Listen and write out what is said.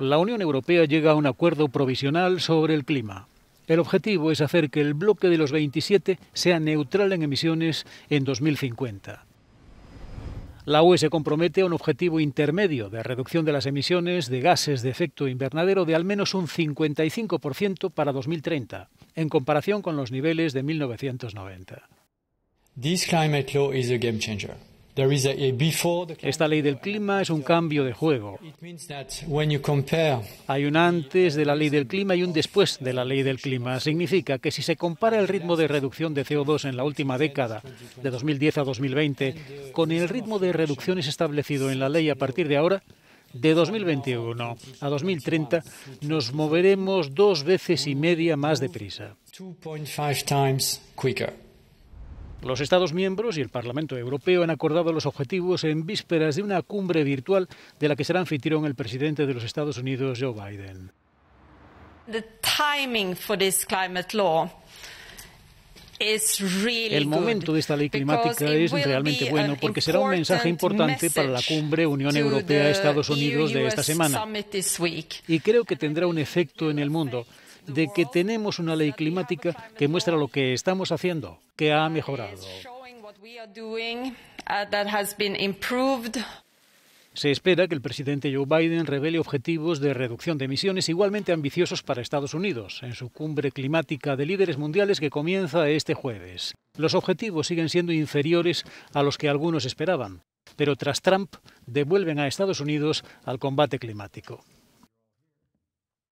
La Unión Europea llega a un acuerdo provisional sobre el clima. El objetivo es hacer que el bloque de los 27 sea neutral en emisiones en 2050. La UE se compromete a un objetivo intermedio de reducción de las emisiones de gases de efecto invernadero de al menos un 55% para 2030, en comparación con los niveles de 1990. Esta ley del clima es un cambio de juego. Hay un antes de la ley del clima y un después de la ley del clima. Significa que si se compara el ritmo de reducción de CO2 en la última década, de 2010 a 2020, con el ritmo de reducciones establecido en la ley a partir de ahora, de 2021 a 2030 nos moveremos dos veces y media más deprisa. Los Estados miembros y el Parlamento Europeo han acordado los objetivos en vísperas de una cumbre virtual de la que será anfitrión el presidente de los Estados Unidos, Joe Biden. el momento de esta ley climática es realmente bueno porque será un mensaje importante para la cumbre Unión Europea-Estados Unidos de e esta semana. Y creo que tendrá un efecto en el mundo de que tenemos una ley climática que muestra lo que estamos haciendo, que ha mejorado. Se espera que el presidente Joe Biden revele objetivos de reducción de emisiones igualmente ambiciosos para Estados Unidos en su cumbre climática de líderes mundiales que comienza este jueves. Los objetivos siguen siendo inferiores a los que algunos esperaban, pero tras Trump devuelven a Estados Unidos al combate climático.